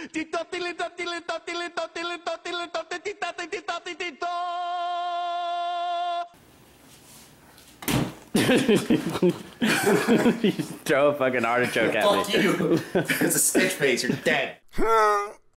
you throw a fucking artichoke at Fuck me. Fuck you. it's a stitch face. You're dead.